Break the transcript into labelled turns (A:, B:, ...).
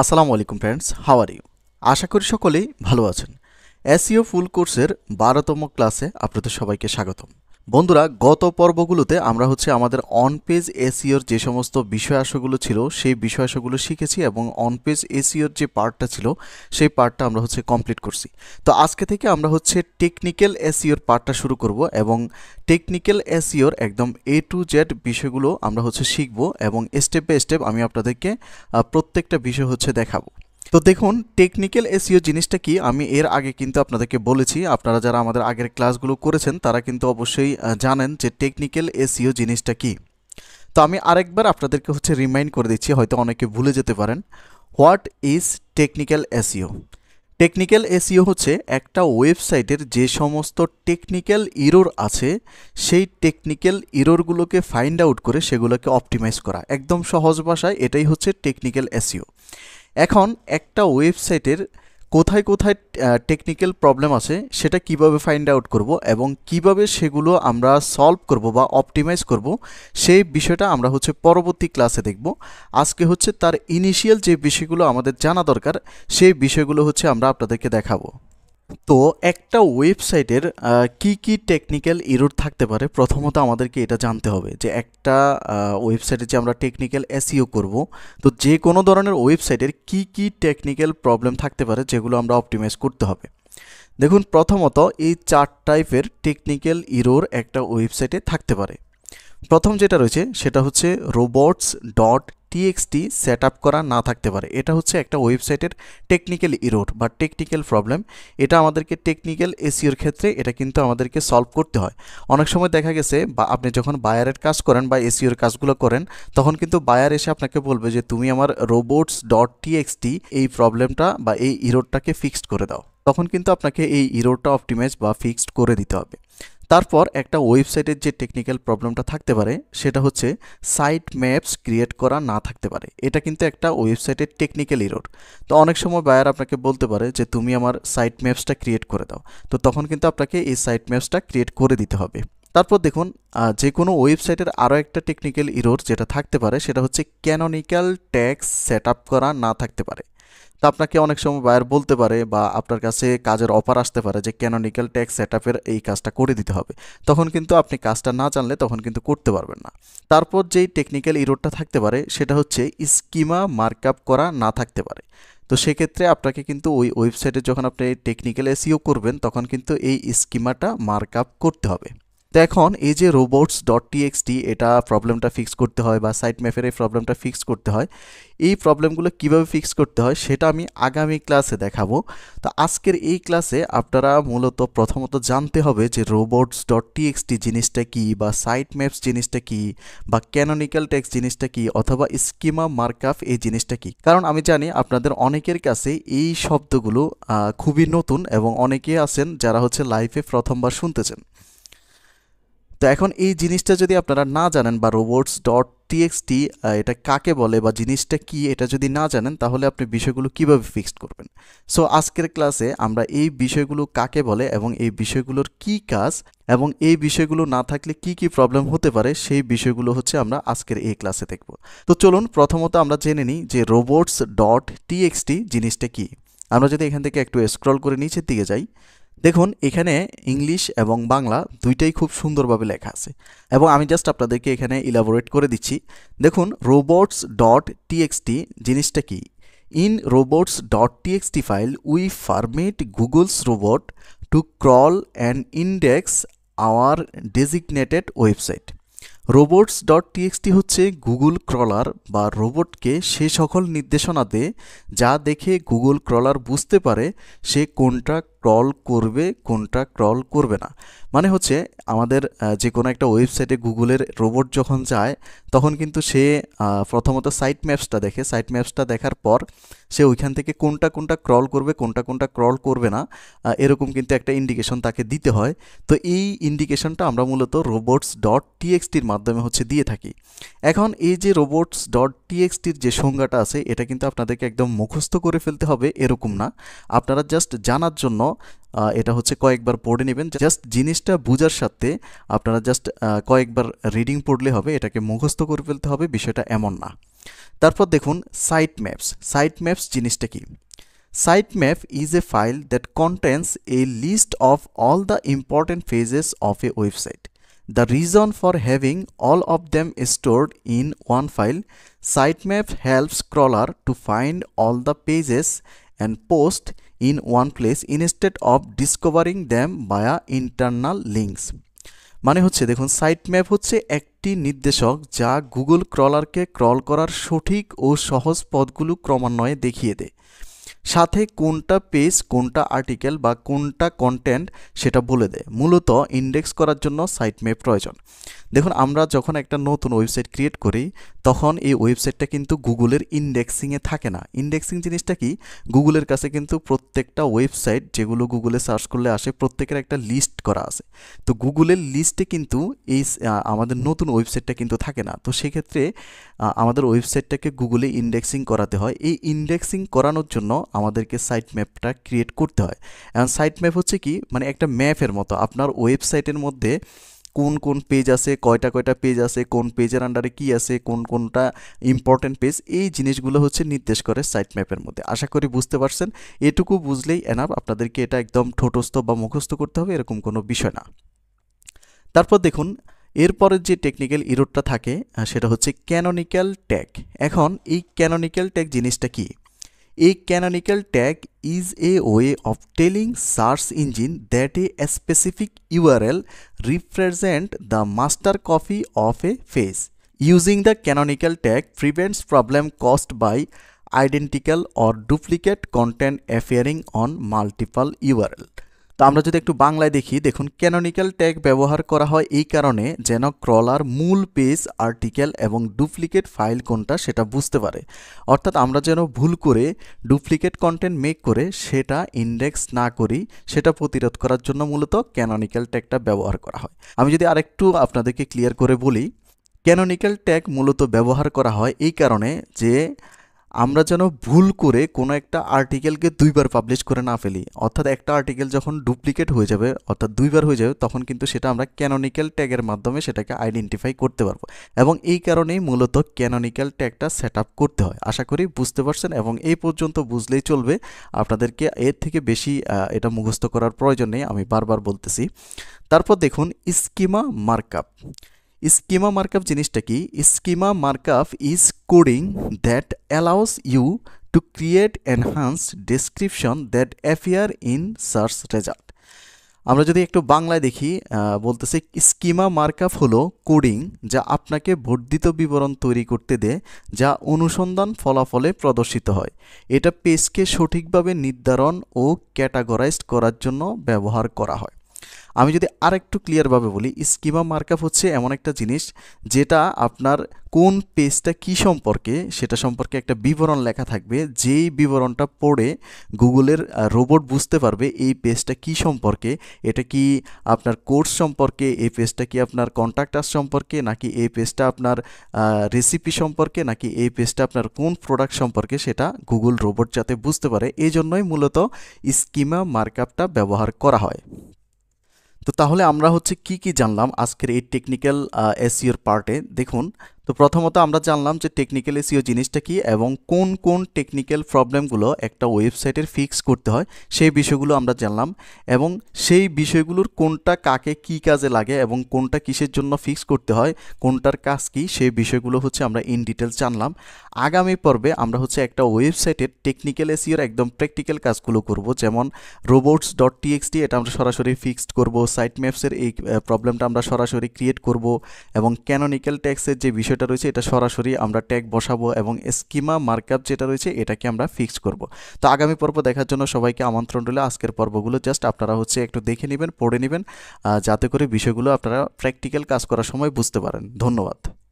A: আসসালামু আলাইকুম friends how are you আশা করি সকলেই ভালো আছেন এসিও ফুল কোর্সের বারোতম ক্লাসে আপনাদের সবাইকে স্বাগতম বন্ধুরা গত পর্বগুলোতে আমরা হচ্ছে আমাদের অন পেজ এসিওর যে সমস্ত বিষয়াশগুলো ছিল সেই বিষয়াশগুলো শিখেছি এবং অন পেজ এসিওর যে পার্টটা ছিল সেই পার্টটা আমরা হচ্ছে কমপ্লিট করছি তো আজকে থেকে আমরা হচ্ছে টেকনিক্যাল এসিওর পার্টটা শুরু করব এবং টেকনিক্যাল এসিওর একদম এ টু জেড বিষয়গুলো আমরা হচ্ছে শিখব এবং স্টেপ বাই স্টেপ আমি আপনাদেরকে প্রত্যেকটা বিষয় হচ্ছে দেখাবো তো দেখুন টেকনিক্যাল এসিও জিনিসটা কি আমি এর আগে কিন্তু আপনাদেরকে বলেছি আপনারা যারা আমাদের আগের ক্লাসগুলো করেছেন তারা কিন্তু অবশ্যই জানেন যে টেকনিক্যাল এসিও জিনিসটা কি তো আমি আরেকবার আপনাদেরকে হচ্ছে রিমাইন্ড করে দিচ্ছি হয়তো অনেকে ভুলে যেতে পারেন what is technical SEO technical SEO হচ্ছে একটা ওয়েবসাইটের যে সমস্ত টেকনিক্যাল ইরোর আছে সেই টেকনিক্যাল ইরোরগুলোকে ফাইন্ড আউট করে সেগুলোকে অপটিমাইজ করা একদম সহজ ভাষায় এটাই হচ্ছে টেকনিক্যাল এসিও এখন একটা ওয়েবসাইটের কোথায় কোথায় টেকনিক্যাল প্রবলেম আছে সেটা কিভাবে ফাইন্ড আউট করব এবং কিভাবে সেগুলো আমরা সলভ করব বা অপটিমাইজ করব সেই বিষয়টা আমরা হচ্ছে পরবর্তী ক্লাসে দেখব আজকে হচ্ছে তার ইনিশিয়াল যে বিষয়গুলো আমাদের জানা দরকার সেই বিষয়গুলো হচ্ছে আমরা আপনাদেরকে দেখাবো তো একটা ওয়েবসাইটের কি কি টেকনিক্যাল এরর থাকতে পারে প্রথমত আমাদেরকে এটা জানতে হবে যে একটা ওয়েবসাইটে যে আমরা টেকনিক্যাল এসিও করব তো যে কোনো ধরনের ওয়েবসাইটের কি কি টেকনিক্যাল প্রবলেম থাকতে পারে যেগুলো আমরা অপটিমাইজ করতে হবে দেখুন প্রথমত এই চার টাইপের টেকনিক্যাল ইরোর একটা ওয়েবসাইটে থাকতে পারে প্রথম যেটা রয়েছে সেটা হচ্ছে robots dot TXT set up করা না থাকতে পারে এটা হচ্ছে একটা ওয়েবসাইটের টেকনিক্যাল ইরোড বা টেকনিক্যাল প্রবলেম এটা আমাদেরকে টেকনিক্যাল এসিওর ক্ষেত্রে এটা কিন্তু আমাদেরকে সলভ করতে হয় অনেক সময় দেখা গেছে বা আপনি যখন বায়ারের কাজ করেন বা এসিওর কাজগুলো করেন তখন কিন্তু বায়ার এসে আপনাকে বলবে যে তুমি আমার রোবটস ডট এই প্রবলেমটা বা এই ইরোডটাকে ফিক্সড করে দাও তখন কিন্তু আপনাকে এই ইরোডটা অপটিমাইজ বা ফিক্সড করে দিতে হবে তারপর একটা ওয়েবসাইটের যে টেকনিক্যাল প্রবলেমটা থাকতে পারে সেটা হচ্ছে সাইট ম্যাপস ক্রিয়েট করা না থাকতে পারে এটা কিন্তু একটা ওয়েবসাইটের টেকনিক্যাল ইরোড তো অনেক সময় বায়ার আপনাকে বলতে পারে যে তুমি আমার সাইট ম্যাপসটা ক্রিয়েট করে দাও তো তখন কিন্তু আপনাকে এই সাইট ম্যাপসটা ক্রিয়েট করে দিতে হবে তারপর দেখুন যে কোনো ওয়েবসাইটের আরও একটা টেকনিক্যাল ইরোর যেটা থাকতে পারে সেটা হচ্ছে ক্যানোনিক্যাল ট্যাক্স সেট করা না থাকতে পারে তা আপনাকে অনেক সময় বায়ার বলতে পারে বা আপনার কাছে কাজের অফার আসতে পারে যে ক্যানোনিক্যাল ট্যাক্স সেট এই কাজটা করে দিতে হবে তখন কিন্তু আপনি কাজটা না জানলে তখন কিন্তু করতে পারবেন না তারপর যেই টেকনিক্যাল ইরোডটা থাকতে পারে সেটা হচ্ছে স্কিমা মার্কআপ করা না থাকতে পারে তো সেক্ষেত্রে আপনাকে কিন্তু ওই ওয়েবসাইটে যখন আপনি টেকনিক্যাল এসিও করবেন তখন কিন্তু এই স্কিমাটা মার্কআপ করতে হবে তো এখন এই যে রোবটস ডট টিএক্সটি এটা প্রবলেমটা ফিক্স করতে হয় বা সাইট ম্যাপের এই প্রবলেমটা ফিক্স করতে হয় এই প্রবলেমগুলো কিভাবে ফিক্স করতে হয় সেটা আমি আগামী ক্লাসে দেখাবো তো আজকের এই ক্লাসে আপনারা মূলত প্রথমত জানতে হবে যে রোবটস ডট টিএক্সটি জিনিসটা কী বা সাইট ম্যাপস জিনিসটা কী বা ক্যানোনিক্যাল টেক্স জিনিসটা কী অথবা স্কিমা মার্কআপ এই জিনিসটা কী কারণ আমি জানি আপনাদের অনেকের কাছে এই শব্দগুলো খুবই নতুন এবং অনেকে আছেন যারা হচ্ছে লাইফে প্রথমবার শুনতেছেন তো এখন এই জিনিসটা যদি আপনারা না জানেন বা রোবটস ডট টিএক্সটি এটা কাকে বলে বা জিনিসটা কি এটা যদি না জানেন তাহলে আপনি বিষয়গুলো কিভাবে ফিক্সড করবেন সো আজকের ক্লাসে আমরা এই বিষয়গুলো কাকে বলে এবং এই বিষয়গুলোর কি কাজ এবং এই বিষয়গুলো না থাকলে কি কি প্রবলেম হতে পারে সেই বিষয়গুলো হচ্ছে আমরা আজকের এই ক্লাসে দেখব তো চলুন প্রথমত আমরা জেনে নিই যে রোবটস ডট টিএক্সটি জিনিসটা কি আমরা যদি এখান থেকে একটু স্ক্রল করে নিচের দিকে যাই দেখুন এখানে ইংলিশ এবং বাংলা দুইটাই খুব সুন্দরভাবে লেখা আছে এবং আমি জাস্ট আপনাদেরকে এখানে ইলাবোরেট করে দিচ্ছি দেখুন রোবটস ডট টিএক্সটি জিনিসটা কি in robots dot TXT file we permit Google's robot to crawl and index our designated website robots dot TXT হচ্ছে গুগল ক্রলার বা রোবটকে সে সকল নির্দেশনা দেয় যা দেখে গুগল ক্রলার বুঝতে পারে সে কোনটা ক্রল করবে কোনটা ক্রল করবে না মানে হচ্ছে আমাদের যে কোনো একটা ওয়েবসাইটে গুগলের রোবট যখন যায় তখন কিন্তু সে প্রথমত সাইট ম্যাপসটা দেখে সাইট ম্যাপসটা দেখার পর সে ওইখান থেকে কোনটা কোনটা ক্রল করবে কোনটা কোনটা ক্রল করবে না এরকম কিন্তু একটা ইন্ডিকেশন তাকে দিতে হয় তো এই ইন্ডিকেশনটা আমরা মূলত রোবটস ডট টিএক্সটির মাধ্যমে হচ্ছে দিয়ে থাকি এখন এই যে রোবটস ডট টিএক্সটির যে সংজ্ঞাটা আছে এটা কিন্তু আপনাদেরকে একদম মুখস্থ করে ফেলতে হবে এরকম না আপনারা জাস্ট জানার জন্য এটা হচ্ছে কয়েকবার পড়ে নেবেন জাস্ট জিনিসটা বোঝার সাথে আপনারা জাস্ট কয়েকবার রিডিং পড়লে হবে এটাকে মুখস্থ করে ফেলতে হবে বিষয়টা এমন না তারপর দেখুন সাইট ম্যাপস সাইট ম্যাপস জিনিসটা কি site map is a file that contains a list of all the important pages of a website The reason for having all of them stored in one file, sitemap helps crawler to find all the pages and post in one place instead of discovering them via internal links. মানে হচ্ছে দেখুন sitemap হচ্ছে একটি নির্দেশক যা Google ক্রলারকে crawl করার সঠিক ও সহজ পথগুলো ক্রমান্বয়ে দেখিয়ে দেয় সাথে কোনটা পেজ কোনটা আর্টিকেল বা কোনটা কন্টেন্ট সেটা বলে দেয় মূলত ইন্ডেক্স করার জন্য সাইট ম্যাপ প্রয়োজন দেখুন আমরা যখন একটা নতুন ওয়েবসাইট ক্রিয়েট করি তখন এই ওয়েবসাইটটা কিন্তু গুগলের ইন্ডেক্সিংয়ে থাকে না ইন্ডেক্সিং জিনিসটা কি গুগলের কাছে কিন্তু প্রত্যেকটা ওয়েবসাইট যেগুলো গুগলে সার্চ করলে আসে প্রত্যেকের একটা লিস্ট করা আছে তো গুগলের লিস্টে কিন্তু এই আমাদের নতুন ওয়েবসাইটটা কিন্তু থাকে না তো সেক্ষেত্রে আমাদের ওয়েবসাইটটাকে গুগলে ইন্ডেক্সিং করাতে হয় এই ইন্ডেক্সিং করানোর জন্য আমাদেরকে সাইট ম্যাপটা ক্রিয়েট করতে হয় এখন সাইট ম্যাপ হচ্ছে কি মানে একটা ম্যাপের মতো আপনার ওয়েবসাইটের মধ্যে কোন কোন পেজ আছে কয়টা কয়টা পেজ আছে কোন পেজের আন্ডারে কি আছে কোন কোনটা ইম্পর্টেন্ট পেজ এই জিনিসগুলো হচ্ছে নির্দেশ করে সাইট ম্যাপের মধ্যে আশা করি বুঝতে পারছেন এটুকু বুঝলেই এনাফ আপনাদেরকে এটা একদম ঠোঁটস্থ বা মুখস্থ করতে হবে এরকম কোনো বিষয় না তারপর দেখুন এরপরের যে টেকনিক্যাল ইরোডটা থাকে সেটা হচ্ছে ক্যানোনিক্যাল ট্যাগ এখন এই ক্যানোনিক্যাল ট্যাগ জিনিসটা কী A canonical tag is a way of telling search engine that a specific URL represent the master copy of a page. Using the canonical tag prevents problem caused by identical or duplicate content appearing on multiple URL. তো আমরা যদি একটু বাংলায় দেখি দেখুন canonical tag ব্যবহার করা হয় এই কারণে যেন ক্রলার মূল পেজ আর্টিকেল এবং ডুপ্লিকেট ফাইল কোনটা সেটা বুঝতে পারে অর্থাৎ আমরা যেন ভুল করে ডুপ্লিকেট কন্টেন্ট মেক করে সেটা ইন্ডেক্স না করি সেটা প্রতিরোধ করার জন্য মূলত ক্যানোনিক্যাল ট্যাগটা ব্যবহার করা হয় আমি যদি আরেকটু আপনাদেরকে ক্লিয়ার করে বলি ক্যানোনিক্যাল ট্যাগ মূলত ব্যবহার করা হয় এই কারণে যে আমরা যেন ভুল করে কোনো একটা আর্টিকেলকে দুইবার পাবলিশ করে না ফেলি অর্থাৎ একটা আর্টিকেল যখন ডুপ্লিকেট হয়ে যাবে অর্থাৎ দুইবার হয়ে যাবে তখন কিন্তু সেটা আমরা ক্যানোনিক্যাল ট্যাগের মাধ্যমে সেটাকে আইডেন্টিফাই করতে পারবো এবং এই কারণেই মূলত ক্যানোনিক্যাল ট্যাগটা সেট আপ করতে হয় আশা করি বুঝতে পারছেন এবং এই পর্যন্ত বুঝলেই চলবে আপনাদেরকে এর থেকে বেশি এটা মুখস্থ করার প্রয়োজন নেই আমি বারবার বলতেছি তারপর দেখুন স্কিমা মার্কআপ স্কিমা মার্কআপ জিনিসটা কি schema markup is coding that allows you to create enhance description that appear in search result আমরা যদি একটু বাংলায় দেখি বলতেছে স্কিমা মার্কআপ হলো কোডিং যা আপনাকে বর্ধিত বিবরণ তৈরি করতে দেয় যা অনুসন্ধান ফলাফলে প্রদর্শিত হয় এটা পেজকে সঠিকভাবে নির্ধারণ ও ক্যাটাগরাইজড করার জন্য ব্যবহার করা হয় আমি যদি আরেকটু ক্লিয়ারভাবে বলি স্কিমা মার্কআপ হচ্ছে এমন একটা জিনিস যেটা আপনার কোন পেজটা কি সম্পর্কে সেটা সম্পর্কে একটা বিবরণ লেখা থাকবে যেই বিবরণটা পড়ে গুগলের রোবট বুঝতে পারবে এই পেজটা কি সম্পর্কে এটা কি আপনার কোর্স সম্পর্কে এই পেজটা কি আপনার কন্ট্রাক্টার সম্পর্কে নাকি এই পেজটা আপনার রেসিপি সম্পর্কে নাকি এই পেজটা আপনার কোন প্রোডাক্ট সম্পর্কে সেটা গুগল রোবট যাতে বুঝতে পারে এই জন্যই মূলত স্কিমা মার্কআপটা ব্যবহার করা হয় তো তাহলে আমরা হচ্ছে কি কি জানলাম আজকের এই টেকনিক্যাল এসিওর পার্টে দেখুন তো প্রথমত আমরা জানলাম যে টেকনিক্যাল এসিও জিনিসটা কি এবং কোন কোন টেকনিক্যাল প্রবলেমগুলো একটা ওয়েবসাইটের ফিক্স করতে হয় সেই বিষয়গুলো আমরা জানলাম এবং সেই বিষয়গুলোর কোনটা কাকে কি কাজে লাগে এবং কোনটা কিসের জন্য ফিক্স করতে হয় কোনটার কাজ কি সেই বিষয়গুলো হচ্ছে আমরা ইন ডিটেলস জানলাম আগামী পর্বে আমরা হচ্ছে একটা ওয়েবসাইটের টেকনিক্যাল এসিওর একদম প্র্যাকটিক্যাল কাজগুলো করব যেমন রোবটস ডট টিএক্সটি এটা আমরা সরাসরি ফিক্সড করব সাইট ম্যাপসের এই প্রবলেমটা আমরা সরাসরি ক্রিয়েট করব এবং ক্যানোনিক্যাল ট্যাক্সের যে বিষয় যেটা রয়েছে এটা সরাসরি আমরা ট্যাগ বসাবো এবং স্কিমা মার্কআপ যেটা রয়েছে এটাকে আমরা ফিক্স করব তো আগামী পর্ব দেখার জন্য সবাইকে আমন্ত্রণ রইল আজকের পর্বগুলো জাস্ট আপনারা হচ্ছে একটু দেখে নেবেন পড়ে নেবেন যাতে করে বিষয়গুলো আপনারা প্র্যাকটিক্যাল কাজ করার সময় বুঝতে পারেন ধন্যবাদ